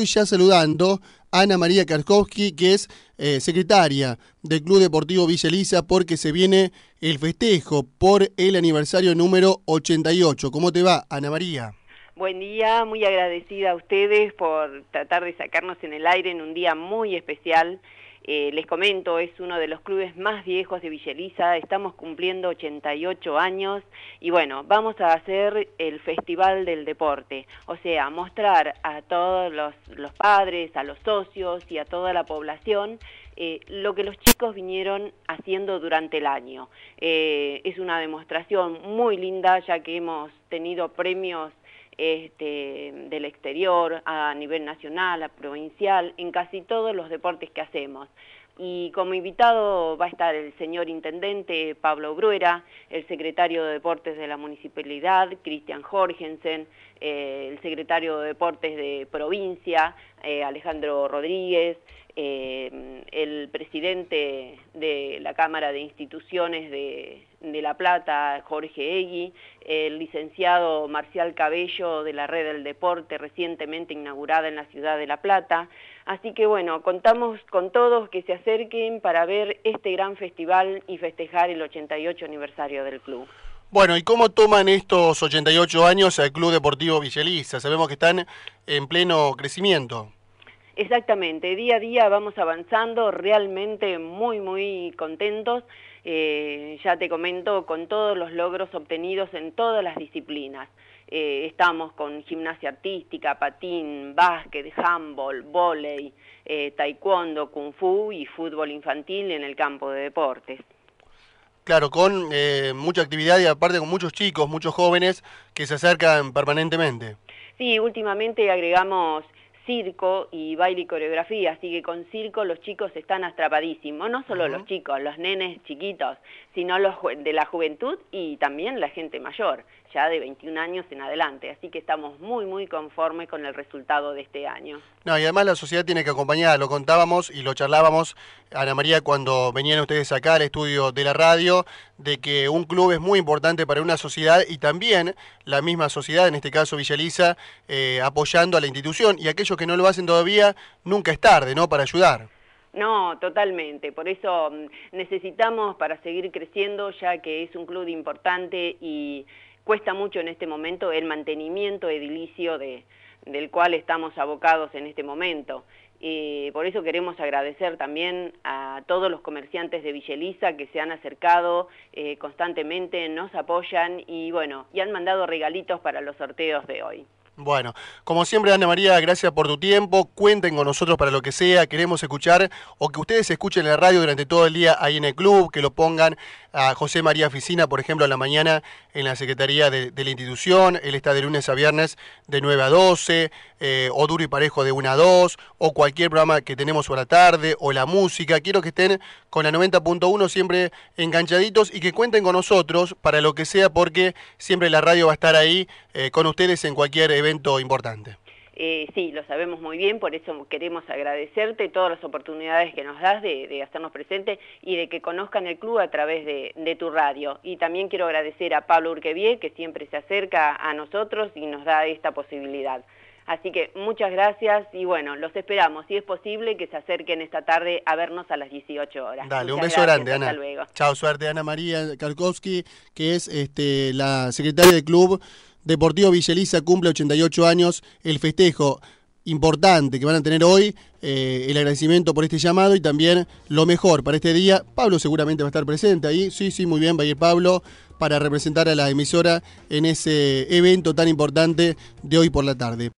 estoy ya saludando a Ana María Karkowski, que es eh, secretaria del Club Deportivo Villa porque se viene el festejo por el aniversario número 88. ¿Cómo te va, Ana María? Buen día, muy agradecida a ustedes por tratar de sacarnos en el aire en un día muy especial eh, les comento, es uno de los clubes más viejos de Villeliza, estamos cumpliendo 88 años y bueno, vamos a hacer el Festival del Deporte, o sea, mostrar a todos los, padres, a los socios y a toda la población eh, lo que los chicos vinieron haciendo durante el año. Eh, es una demostración muy linda ya que hemos tenido premios este, del exterior, a nivel nacional, a provincial, en casi todos los deportes que hacemos y como invitado va a estar el señor intendente Pablo Bruera, el secretario de Deportes de la Municipalidad, Cristian Jorgensen, eh, el secretario de Deportes de Provincia, eh, Alejandro Rodríguez, eh, el presidente de la Cámara de Instituciones de, La Plata, Jorge Egui, el licenciado Marcial Cabello de la Red del Deporte, recientemente inaugurada en la ciudad de La Plata. Así que bueno, contamos con todos que se acerquen para ver este gran festival y festejar el 88 aniversario del club. Bueno, ¿y cómo toman estos 88 años al Club Deportivo Villaliza? Sabemos que están en pleno crecimiento. Exactamente, día a día vamos avanzando, realmente muy, muy contentos. Eh, ya te comento, con todos los logros obtenidos en todas las disciplinas. Eh, estamos con gimnasia artística, patín, básquet, handball, volei, eh, taekwondo, kung fu y fútbol infantil en el campo de deportes. Claro, con eh, mucha actividad y aparte con muchos chicos, muchos jóvenes que se acercan permanentemente. Sí, últimamente agregamos circo y baile y coreografía, así que con circo los chicos están atrapadísimos, no solo los chicos, los nenes chiquitos, sino los de la juventud y también la gente mayor, ya de 21 años en adelante, así que estamos muy muy conformes con el resultado de este año. No, y además la sociedad tiene que acompañar, lo contábamos y lo charlábamos, Ana María, cuando venían ustedes acá al estudio de la radio, de que un club es muy importante para una sociedad y también la misma sociedad, en este caso Villaliza, eh, apoyando a la institución y aquellos que no lo hacen todavía, nunca es tarde, ¿no? Para ayudar. No, totalmente. Por eso mm, necesitamos para seguir creciendo, ya que es un club importante y cuesta mucho en este momento el mantenimiento edilicio del cual estamos abocados en este momento. por eso queremos agradecer también a todos los comerciantes de Villeliza que se han acercado eh, constantemente, nos apoyan y bueno, y han mandado regalitos para los sorteos de hoy. Bueno, como siempre, Ana María, gracias por tu tiempo. Cuenten con nosotros para lo que sea. Queremos escuchar o que ustedes escuchen la radio durante todo el día ahí en el club, que lo pongan a José María Ficina, por ejemplo, a la mañana en la Secretaría de, la institución. Él está de lunes a viernes de 9 a 12, eh, o Duro y Parejo de 1 a 2, o cualquier programa que tenemos por la tarde, o la música. Quiero que estén con la 90.1 siempre enganchaditos y que cuenten con nosotros para lo que sea, porque siempre la radio va a estar ahí eh, con ustedes en cualquier evento importante. Eh, sí, lo sabemos muy bien, por eso queremos agradecerte todas las oportunidades que nos das de, de hacernos presentes y de que conozcan el club a través de, tu radio. Y también quiero agradecer a Pablo Urquevier, que siempre se acerca a nosotros y nos da esta posibilidad. Así que muchas gracias y bueno, los esperamos, si es posible, que se acerquen esta tarde a vernos a las 18 horas. Dale, un beso grande, Ana. Hasta luego. Chao, suerte, Ana María Karkowski, que es este, la secretaria del club Deportivo Villeliza cumple 88 años. El festejo importante que van a tener hoy, eh, el agradecimiento por este llamado y también lo mejor para este día. Pablo seguramente va a estar presente ahí, sí, sí, muy bien, va a ir Pablo para representar a la emisora en ese evento tan importante de hoy por la tarde.